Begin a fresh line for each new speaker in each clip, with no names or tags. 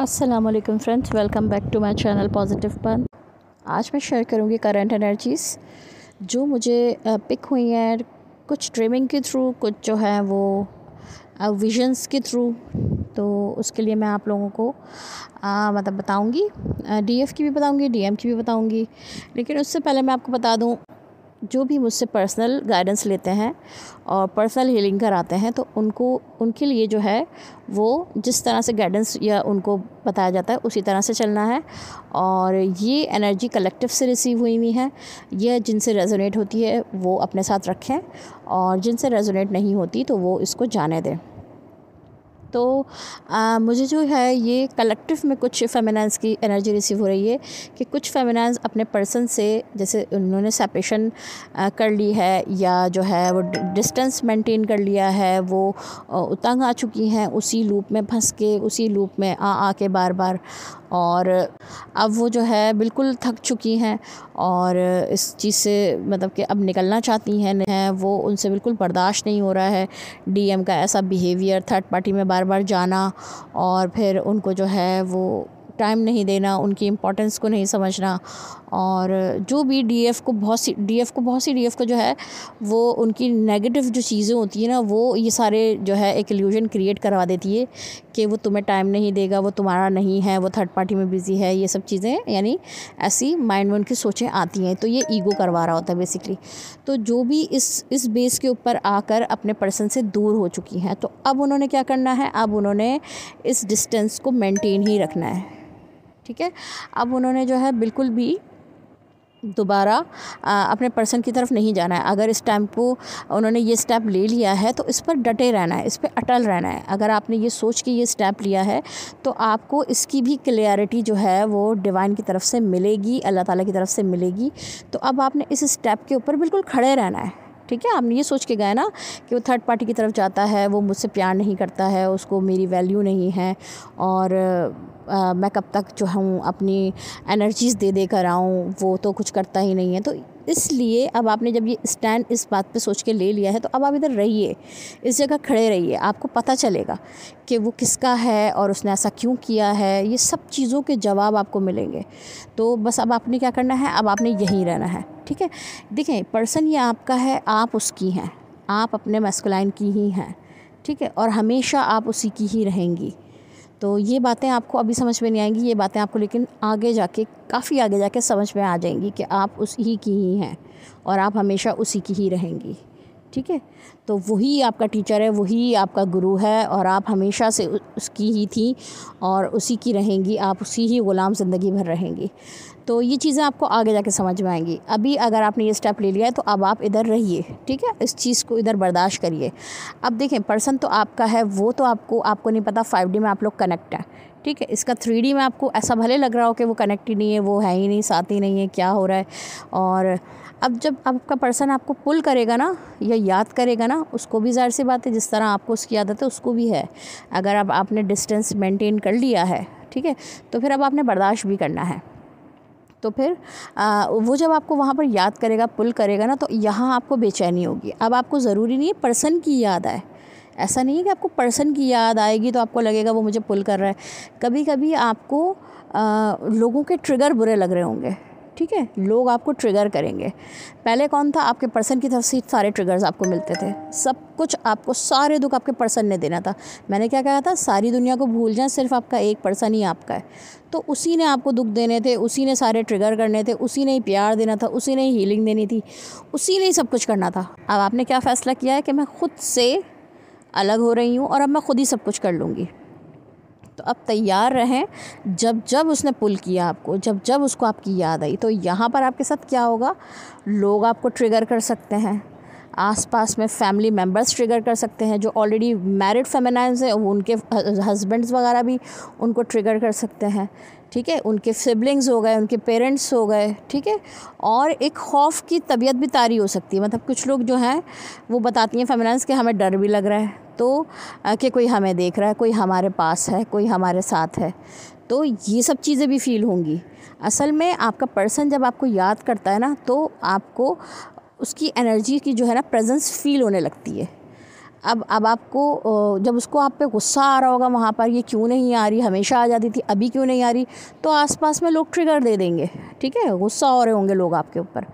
Aslam friends welcome back to my channel positive पन आज मैं शेयर करूँगी करंट एनर्जीज़ जो मुझे पिक uh, हुई हैं कुछ ट्रेमिंग के थ्रू कुछ जो है वो विजन्स uh, के थ्रू तो उसके लिए मैं आप लोगों को आ, uh, मतलब डी एफ की भी डी एम की भी बताऊँगी लेकिन उससे पहले मैं आपको बता दूँ जो भी मुझसे पर्सनल गाइडेंस लेते हैं और पर्सनल हीलिंग कराते हैं तो उनको उनके लिए जो है वो जिस तरह से गाइडेंस या उनको बताया जाता है उसी तरह से चलना है और ये एनर्जी कलेक्टिव से रिसीव हुई हुई है यह जिनसे रेजोनेट होती है वो अपने साथ रखें और जिनसे रेजोनेट नहीं होती तो वो इसको जाने दें तो आ, मुझे जो है ये कलेक्टिव में कुछ फेमिनेंस की एनर्जी रिसीव हो रही है कि कुछ फेमिनेंस अपने पर्सन से जैसे उन्होंने सेपरेशन कर ली है या जो है वो डिस्टेंस मेंटेन कर लिया है वो उतंग आ चुकी हैं उसी लूप में फंस के उसी लूप में आ आ के बार बार और अब वो जो है बिल्कुल थक चुकी हैं और इस चीज़ से मतलब कि अब निकलना चाहती हैं है, वो उनसे बिल्कुल बर्दाश्त नहीं हो रहा है डीएम का ऐसा बिहेवियर थर्ड पार्टी में बार बार जाना और फिर उनको जो है वो टाइम नहीं देना उनकी इम्पोर्टेंस को नहीं समझना और जो भी डीएफ को बहुत सी डीएफ को बहुत सी डीएफ को जो है वो उनकी नेगेटिव जो चीज़ें होती हैं ना वो ये सारे जो है एक एल्यूजन क्रिएट करवा देती है कि वो तुम्हें टाइम नहीं देगा वो तुम्हारा नहीं है वो थर्ड पार्टी में बिज़ी है ये सब चीज़ें यानी ऐसी माइंड में उनकी सोचें आती हैं तो ये ईगो करवा रहा होता है बेसिकली तो जो भी इस इस बेस के ऊपर आकर अपने पर्सन से दूर हो चुकी हैं तो अब उन्होंने क्या करना है अब उन्होंने इस डिस्टेंस को मेंटेन ही रखना है ठीक है अब उन्होंने जो है बिल्कुल भी दोबारा अपने पर्सन की तरफ नहीं जाना है अगर इस टाइम को उन्होंने ये स्टेप ले लिया है तो इस पर डटे रहना है इस पर अटल रहना है अगर आपने ये सोच के ये स्टेप लिया है तो आपको इसकी भी क्लियरिटी जो है वो डिवाइन की तरफ से मिलेगी अल्लाह ताला की तरफ से मिलेगी तो अब आपने इस स्टेप के ऊपर बिल्कुल खड़े रहना है ठीक है आपने ये सोच के गए ना कि वो थर्ड पार्टी की तरफ जाता है वो मुझसे प्यार नहीं करता है उसको मेरी वैल्यू नहीं है और आ, मैं कब तक जो हूँ अपनी एनर्जीज़ दे दे कर आऊँ वो तो कुछ करता ही नहीं है तो इसलिए अब आपने जब ये स्टैंड इस बात पे सोच के ले लिया है तो अब आप इधर रहिए इस जगह खड़े रहिए आपको पता चलेगा कि वो किसका है और उसने ऐसा क्यों किया है ये सब चीज़ों के जवाब आपको मिलेंगे तो बस अब आपने क्या करना है अब आपने यहीं रहना है ठीक है देखें पर्सन ये आपका है आप उसकी हैं आप अपने मेस्कुलाइन की ही हैं ठीक है और हमेशा आप उसी की ही रहेंगी तो ये बातें आपको अभी समझ में नहीं आएंगी ये बातें आपको लेकिन आगे जाके काफ़ी आगे जाके समझ में आ जाएंगी कि आप उस ही की ही हैं और आप हमेशा उसी की ही रहेंगी ठीक है तो वही आपका टीचर है वही आपका गुरु है और आप हमेशा से उसकी ही थी और उसी की रहेंगी आप उसी ही ग़ुलाम ज़िंदगी भर रहेंगी तो ये चीज़ें आपको आगे जाके समझ में आएंगी अभी अगर आपने ये स्टेप ले लिया है तो अब आप इधर रहिए ठीक है इस चीज़ को इधर बर्दाश्त करिए अब देखें पर्सन तो आपका है वो तो आपको आपको नहीं पता फाइव में आप लोग कनेक्ट हैं ठीक है इसका थ्री में आपको ऐसा भले लग रहा हो कि वो कनेक्ट ही नहीं है वो है ही नहीं साथ ही नहीं है क्या हो रहा है और अब जब आपका पर्सन आपको पुल करेगा ना या याद करेगा ना उसको भी ज़ाहिर सी बात है जिस तरह आपको उसकी आदत है उसको भी है अगर अब आपने डिस्टेंस मेंटेन कर लिया है ठीक है तो फिर अब आपने बर्दाश्त भी करना है तो फिर आ, वो जब आपको वहाँ पर याद करेगा पुल करेगा ना तो यहाँ आपको बेचैनी होगी अब आपको ज़रूरी नहीं है पर्सन की याद आए ऐसा नहीं है कि आपको पर्सन की याद आएगी तो आपको लगेगा वो मुझे पुल कर रहा है कभी कभी आपको आ, लोगों के ट्रिगर बुरे लग रहे होंगे ठीक है लोग आपको ट्रिगर करेंगे पहले कौन था आपके पर्सन की तरफ से सारे ट्रिगर्स आपको मिलते थे सब कुछ आपको सारे दुख आपके पर्सन ने देना था मैंने क्या कहा था सारी दुनिया को भूल जाए सिर्फ आपका एक पर्सन ही आपका है तो उसी ने आपको दुख देने थे उसी ने सारे ट्रिगर करने थे उसी ने ही प्यार देना था उसी ने ही हीलिंग देनी थी उसी ने ही सब कुछ करना था अब आपने क्या फ़ैसला किया है कि मैं खुद से अलग हो रही हूँ और अब मैं खुद ही सब कुछ कर लूँगी तो अब तैयार रहें जब जब उसने पुल किया आपको जब जब उसको आपकी याद आई तो यहाँ पर आपके साथ क्या होगा लोग आपको ट्रिगर कर सकते हैं आसपास में फैमिली मेम्बर्स ट्रिगर कर सकते हैं जो ऑलरेडी मैरिड फेमेनाइज हैं उनके हस्बैंड्स वगैरह भी उनको ट्रिगर कर सकते हैं ठीक है उनके सिबलिंग्स हो गए उनके पेरेंट्स हो गए ठीक है और एक खौफ की तबीयत भी तारी हो सकती है मतलब कुछ लोग जो हैं वो बताती हैं फेमिनाइंस कि हमें डर भी लग रहा है तो कि कोई हमें देख रहा है कोई हमारे पास है कोई हमारे साथ है तो ये सब चीज़ें भी फील होंगी असल में आपका पर्सन जब आपको याद करता है ना तो आपको उसकी एनर्जी की जो है ना प्रेजेंस फील होने लगती है अब अब आपको जब उसको आप पे गुस्सा आ रहा होगा वहाँ पर ये क्यों नहीं आ रही हमेशा आ जाती थी अभी क्यों नहीं आ रही तो आसपास में लोग ट्रिगर दे देंगे ठीक है गुस्सा हो रहे होंगे लोग आपके ऊपर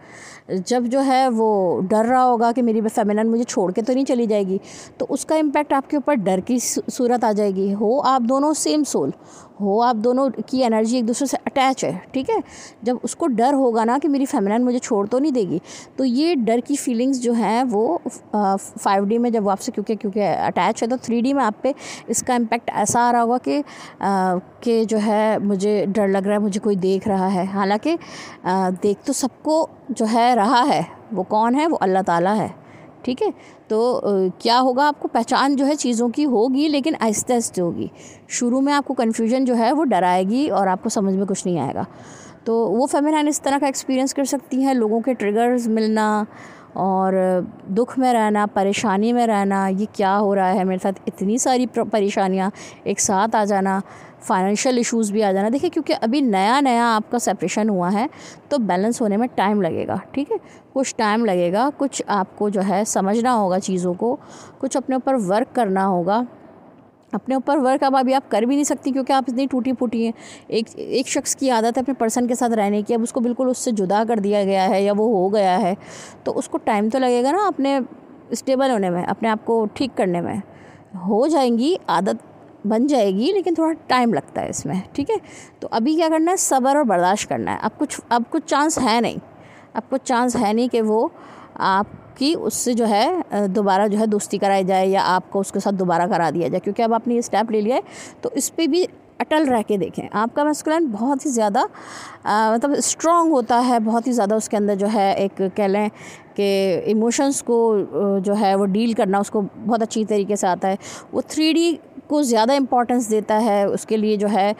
जब जो है वो डर रहा होगा कि मेरी फेमिनन मुझे छोड़ के तो नहीं चली जाएगी तो उसका इम्पैक्ट आपके ऊपर डर की सूरत आ जाएगी हो आप दोनों सेम सोल हो आप दोनों की एनर्जी एक दूसरे से अटैच है ठीक है जब उसको डर होगा ना कि मेरी फेमिनन मुझे छोड़ तो नहीं देगी तो ये डर की फीलिंग्स जो हैं वो फाइव डी में जब वो आपसे क्योंकि क्योंकि अटैच है तो थ्री डी आप पे इसका इम्पेक्ट ऐसा आ रहा होगा कि के जो है मुझे डर लग रहा है मुझे कोई देख रहा है हालांकि देख तो सबको जो है रहा है वो कौन है वो अल्लाह ताला है ठीक है तो क्या होगा आपको पहचान जो है चीज़ों की होगी लेकिन आहिस्ते आहिस्ते होगी शुरू में आपको कन्फ्यूजन जो है वो डराएगी और आपको समझ में कुछ नहीं आएगा तो वो फेमिनाइन इस तरह का एक्सपीरियंस कर सकती हैं लोगों के ट्रिगर्स मिलना और दुख में रहना परेशानी में रहना ये क्या हो रहा है मेरे साथ इतनी सारी परेशानियाँ एक साथ आ जाना फाइनेंशियल इश्यूज़ भी आ जाना देखिए क्योंकि अभी नया नया आपका सेपरेशन हुआ है तो बैलेंस होने में टाइम लगेगा ठीक है कुछ टाइम लगेगा कुछ आपको जो है समझना होगा चीज़ों को कुछ अपने ऊपर वर्क करना होगा अपने ऊपर वर्क अब अभी आप कर भी नहीं सकती क्योंकि आप इतनी टूटी फूटी हैं एक एक शख्स की आदत है अपने पर्सन के साथ रहने की अब उसको बिल्कुल उससे जुदा कर दिया गया है या वो हो गया है तो उसको टाइम तो लगेगा ना अपने स्टेबल होने में अपने आप को ठीक करने में हो जाएंगी आदत बन जाएगी लेकिन थोड़ा टाइम लगता है इसमें ठीक है तो अभी क्या करना है सब्र और बर्दाश्त करना है अब कुछ अब कुछ चांस है नहीं अब कुछ चांस है नहीं कि वो आप आपकी उससे जो है दोबारा जो है दोस्ती कराई जाए या आपको उसके साथ दोबारा करा दिया जाए क्योंकि अब आपने ये स्टेप ले लिया है तो इस पर भी अटल रह के देखें आपका मस्कुलाइन बहुत ही ज़्यादा मतलब स्ट्रॉन्ग होता है बहुत ही ज़्यादा उसके अंदर जो है एक कह लें कि इमोशंस को जो है वो डील करना उसको बहुत अच्छी तरीके से आता है वो थ्री को ज़्यादा इम्पोर्टेंस देता है उसके लिए जो है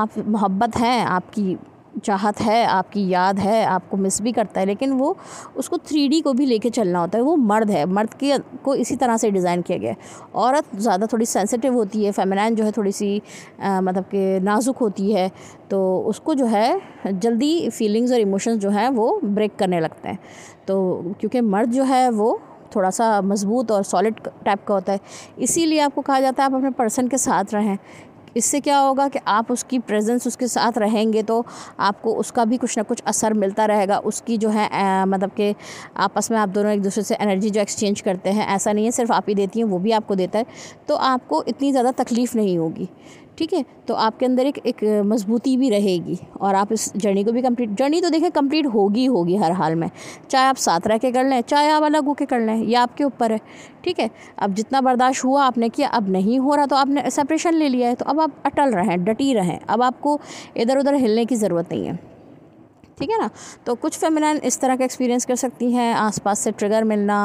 आप मोहब्बत हैं आपकी चाहत है आपकी याद है आपको मिस भी करता है लेकिन वो उसको थ्री को भी लेके चलना होता है वो मर्द है मर्द के को इसी तरह से डिज़ाइन किया गया है औरत ज़्यादा थोड़ी सेंसिटिव होती है फेमिनाइन जो है थोड़ी सी आ, मतलब कि नाजुक होती है तो उसको जो है जल्दी फीलिंग्स और इमोशंस जो हैं वो ब्रेक करने लगते हैं तो क्योंकि मर्द जो है वो थोड़ा सा मजबूत और सॉलिड टाइप का होता है इसीलिए आपको कहा जाता है आप अपने पर्सन के साथ रहें इससे क्या होगा कि आप उसकी प्रेजेंस उसके साथ रहेंगे तो आपको उसका भी कुछ ना कुछ असर मिलता रहेगा उसकी जो है आ, मतलब कि आपस में आप दोनों एक दूसरे से एनर्जी जो एक्सचेंज करते हैं ऐसा नहीं है सिर्फ आप ही देती हैं वो भी आपको देता है तो आपको इतनी ज़्यादा तकलीफ़ नहीं होगी ठीक है तो आपके अंदर एक एक मजबूती भी रहेगी और आप इस जर्नी को भी कंप्लीट जर्नी तो देखें कंप्लीट होगी होगी हर हाल में चाहे आप साथ रह के कर लें चाहे आप अलग होकर कर लें ये आपके ऊपर है ठीक है अब जितना बर्दाश्त हुआ आपने किया अब नहीं हो रहा तो आपने सेपरेशन ले लिया है तो अब आप अटल रहें डटी रहें अब आपको इधर उधर हिलने की ज़रूरत नहीं है ठीक है ना तो कुछ फेमिनाइन इस तरह का एक्सपीरियंस कर सकती हैं आसपास से ट्रिगर मिलना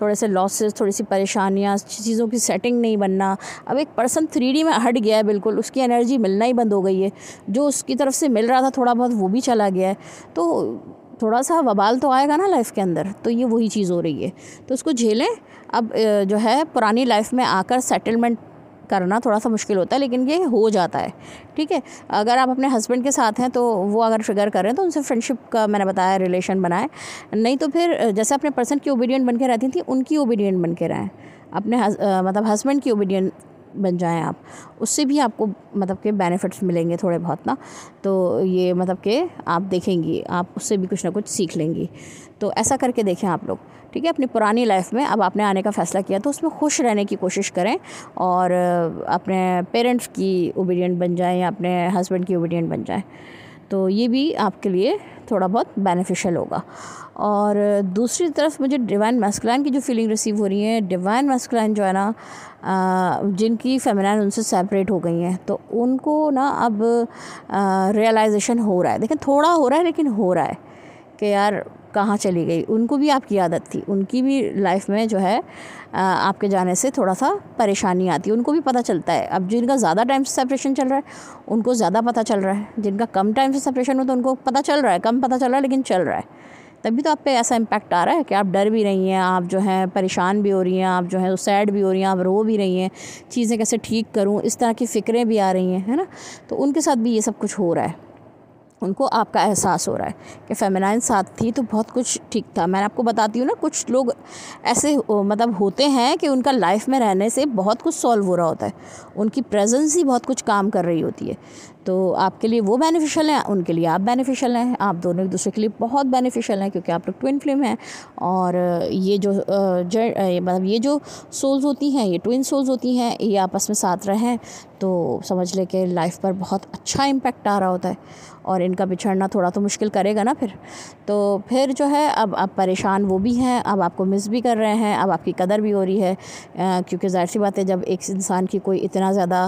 थोड़े से लॉसेस थोड़ी सी परेशानियाँ चीज़ों की सेटिंग नहीं बनना अब एक पर्सन थ्री में हट गया है बिल्कुल उसकी एनर्जी मिलना ही बंद हो गई है जो उसकी तरफ से मिल रहा था थोड़ा बहुत वो भी चला गया है तो थोड़ा सा वबाल तो आएगा ना लाइफ के अंदर तो ये वही चीज़ हो रही है तो उसको झेलें अब जो है पुरानी लाइफ में आकर सेटलमेंट करना थोड़ा सा मुश्किल होता है लेकिन ये हो जाता है ठीक है अगर आप अपने हस्बैंड के साथ हैं तो वो अगर फिगर करें तो उनसे फ्रेंडशिप का मैंने बताया रिलेशन बनाए नहीं तो फिर जैसे अपने पर्सन की ओबीडियंट बन के रहती थी उनकी ओबीडियंट बन के रहें अपने हस, आ, मतलब हस्बैंड की ओबीडियंट बन जाएं आप उससे भी आपको मतलब के बेनिफिट्स मिलेंगे थोड़े बहुत ना तो ये मतलब के आप देखेंगी आप उससे भी कुछ ना कुछ सीख लेंगी तो ऐसा करके देखें आप लोग ठीक है अपनी पुरानी लाइफ में अब आपने आने का फ़ैसला किया तो उसमें खुश रहने की कोशिश करें और अपने पेरेंट्स की ओबीडियंट बन जाएं या अपने हस्बैंड की ओबीडियंट बन जाएं तो ये भी आपके लिए थोड़ा बहुत बेनिफिशियल होगा और दूसरी तरफ मुझे डिवाइन मस्कलाइन की जो फीलिंग रिसीव हो रही है डिवाइन मस्कलाइन जो है ना जिनकी फेमिनाइन उनसे सेपरेट हो गई हैं तो उनको ना अब रियलाइजेशन हो रहा है देखें थोड़ा हो रहा है लेकिन हो रहा है कि यार कहाँ चली गई उनको भी आपकी आदत थी उनकी भी लाइफ में जो है आपके जाने से थोड़ा सा परेशानी आती है उनको भी पता चलता है अब जिनका ज़्यादा टाइम से सेपरेशन चल रहा है उनको ज़्यादा पता चल रहा है जिनका कम टाइम से सेपरेशन हो तो उनको पता चल रहा है कम पता चल रहा है लेकिन चल रहा है तभी तो आप पे ऐसा इम्पैक्ट आ रहा है कि आप डर भी रही हैं आप जो हैं परेशान भी हो रही हैं आप जो हैं सैड भी हो रही हैं आप रो भी रही हैं चीज़ें कैसे ठीक करूँ इस तरह की फ़िक्रें भी आ रही हैं है ना तो उनके साथ भी ये सब कुछ हो रहा है उनको आपका एहसास हो रहा है कि फेमिनाइन साथ थी तो बहुत कुछ ठीक था मैंने आपको बताती हूँ ना कुछ लोग ऐसे मतलब होते हैं कि उनका लाइफ में रहने से बहुत कुछ सॉल्व हो रहा होता है उनकी प्रेजेंस ही बहुत कुछ काम कर रही होती है तो आपके लिए वो बेनिफिशियल हैं उनके लिए आप बेनिफिशियल हैं आप दोनों एक दूसरे के लिए बहुत बेनिफिशियल हैं क्योंकि आप लोग ट्विन फ्लेम हैं और ये जो मतलब ये जो सोल्स होती हैं ये ट्विन सोल्स होती हैं ये आपस में साथ रहें तो समझ लें कि लाइफ पर बहुत अच्छा इम्पेक्ट आ रहा होता है और इनका बिछड़ना थोड़ा तो मुश्किल करेगा ना फिर तो फिर जो है अब आप परेशान वो भी हैं अब आपको मिस भी कर रहे हैं अब आपकी कदर भी हो रही है क्योंकि ज़ाहिर सी बात है जब एक इंसान की कोई इतना ज़्यादा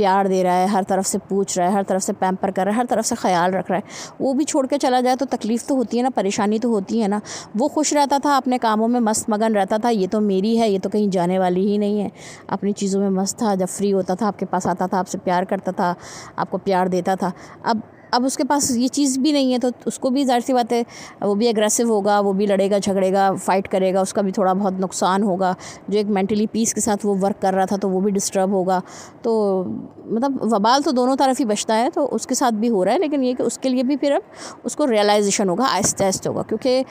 प्यार दे रहा है हर तरफ से पूछ रहा है हर तरफ से पैम्पर कर रहा है हर तरफ से ख्याल रख रहा है वो भी छोड़ के चला जाए तो तकलीफ़ तो होती है ना परेशानी तो होती है ना वो खुश रहता था अपने कामों में मस्त मगन रहता था ये तो मेरी है ये तो कहीं जाने वाली ही नहीं है अपनी चीज़ों में मस्त था जब फ्री होता था आपके पास आता था आपसे प्यार करता था आपको प्यार देता था अब अब उसके पास ये चीज़ भी नहीं है तो उसको भी ज़ाहिर सी बात है वो भी एग्रेसिव होगा वो भी लड़ेगा झगड़ेगा फ़ाइट करेगा उसका भी थोड़ा बहुत नुकसान होगा जो एक मेंटली पीस के साथ वो वर्क कर रहा था तो वो भी डिस्टर्ब होगा तो मतलब वबाल तो दोनों तरफ ही बचता है तो उसके साथ भी हो रहा है लेकिन ये कि उसके लिए भी फिर अब उसको रियलाइजेशन होगा आहिस्ते आहिस्ते होगा क्योंकि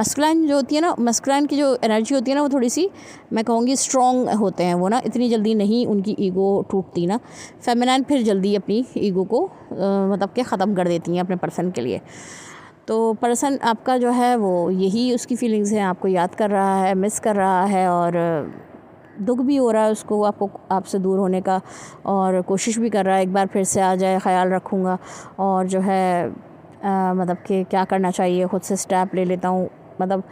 मस्कुलाइन जो होती है ना मस्कुलाइन की जो एनर्जी होती है ना वो थोड़ी सी मैं कहूँगी स्ट्रॉन्ग होते हैं वो ना इतनी जल्दी नहीं उनकी ईगो टूटती ना फेमिनाइन फिर जल्दी अपनी ईगो को मतलब के ख़त्म कर देती हैं अपने पर्सन के लिए तो पर्सन आपका जो है वो यही उसकी फीलिंग्स हैं आपको याद कर रहा है मिस कर रहा है और दुख भी हो रहा है उसको आपको आपसे दूर होने का और कोशिश भी कर रहा है एक बार फिर से आ जाए ख्याल रखूँगा और जो है आ, मतलब कि क्या करना चाहिए ख़ुद से स्टेप ले लेता हूँ मतलब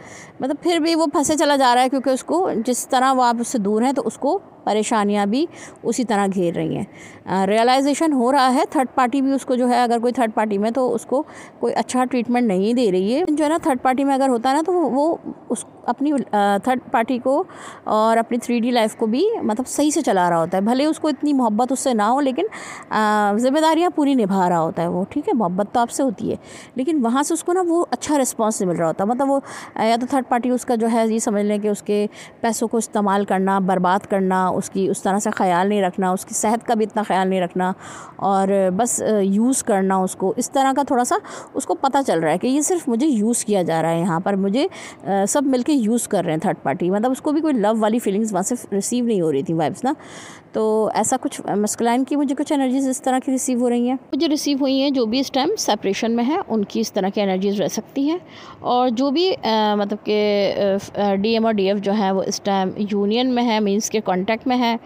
मतलब फिर भी वो फंसे चला जा रहा है क्योंकि उसको जिस तरह वो आप उससे दूर हैं तो उसको परेशानियाँ भी उसी तरह घेर रही हैं रियलाइजेशन हो रहा है थर्ड पार्टी भी उसको जो है अगर कोई थर्ड पार्टी में तो उसको कोई अच्छा ट्रीटमेंट नहीं दे रही है जो है ना थर्ड पार्टी में अगर होता है ना तो वो उस अपनी थर्ड पार्टी को और अपनी थ्री लाइफ को भी मतलब सही से चला रहा होता है भले उसको इतनी मोहब्बत उससे ना हो लेकिन जिम्मेदारियाँ पूरी निभा रहा होता है वो ठीक है मोहब्बत तो आपसे होती है लेकिन वहाँ से उसको ना वो अच्छा रिस्पॉन्स नहीं मिल रहा होता मतलब वो या तो थर्ड पार्टी उसका जो है ये समझ लें कि उसके पैसों को इस्तेमाल करना बर्बाद करना उसकी उस तरह से ख्याल नहीं रखना उसकी सेहत का भी इतना ख्याल नहीं रखना और बस यूज़ करना उसको इस तरह का थोड़ा सा उसको पता चल रहा है कि ये सिर्फ मुझे यूज़ किया जा रहा है यहाँ पर मुझे सब मिलके यूज़ कर रहे हैं थर्ड पार्टी मतलब उसको भी कोई लव वाली फीलिंग्स वहाँ से रिसीव नहीं हो रही थी वाइब्स ना तो ऐसा कुछ मस्कुलाइन की मुझे कुछ एनर्जीज इस तरह की रिसीव हो रही हैं मुझे रिसीव हुई हैं जो भी इस टाइम सेपरेशन में है उनकी इस तरह की एनर्जीज रह सकती हैं और जो भी आ, मतलब के डी एम और डी एफ जो है वो इस टाइम यूनियन में है मीन्स के कॉन्टेक्ट में है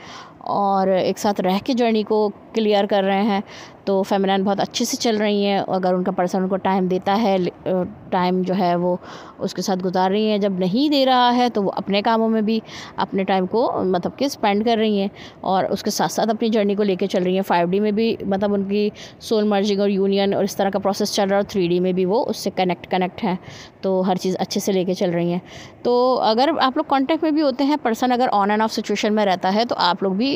और एक साथ रह के जर्नी को क्लियर कर रहे हैं तो फेमिनाइन बहुत अच्छे से चल रही हैं अगर उनका पर्सन उनको टाइम देता है टाइम जो है वो उसके साथ गुजार रही हैं जब नहीं दे रहा है तो वो अपने कामों में भी अपने टाइम को मतलब कि स्पेंड कर रही हैं और उसके साथ साथ अपनी जर्नी को लेकर चल रही हैं फाइव डी में भी मतलब उनकी सोल मर्जिंग और यूनियन और इस तरह का प्रोसेस चल रहा है और थ्री में भी वो उससे कनेक्ट कनेक्ट हैं तो हर चीज़ अच्छे से लेके चल रही हैं तो अगर आप लोग कॉन्टैक्ट में भी होते हैं पर्सन अगर ऑन एंड ऑफ सिचुएशन में रहता है तो आप लोग भी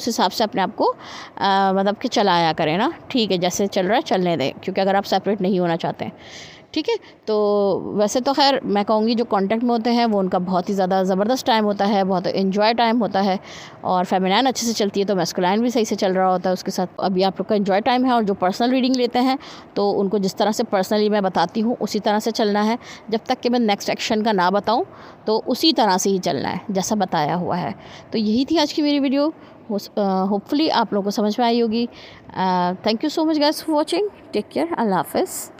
उस हिसाब से अपने आप को मतलब कि चलाया करें ना ठीक है जैसे चल रहा है चलने दें क्योंकि अगर आप सेपरेट नहीं होना चाहते हैं ठीक है तो वैसे तो खैर मैं कहूँगी जो कांटेक्ट में होते हैं वो उनका बहुत ही ज़्यादा ज़बरदस्त टाइम होता है बहुत इन्जॉय टाइम होता है और फेमिनाइन अच्छे से चलती है तो मेस्कुलाइन भी सही से चल रहा होता है उसके साथ अभी आप लोग का इन्जॉय टाइम है और जो पर्सनल रीडिंग लेते हैं तो उनको जिस तरह से पर्सनली मैं बताती हूँ उसी तरह से चलना है जब तक कि मैं नेक्स्ट एक्शन का ना बताऊँ तो उसी तरह से ही चलना है जैसा बताया हुआ है तो यही थी आज की मेरी वीडियो होपफुली आप लोगों को समझ में आई होगी thank you so much guys for watching take care अल्लाह हाफिज़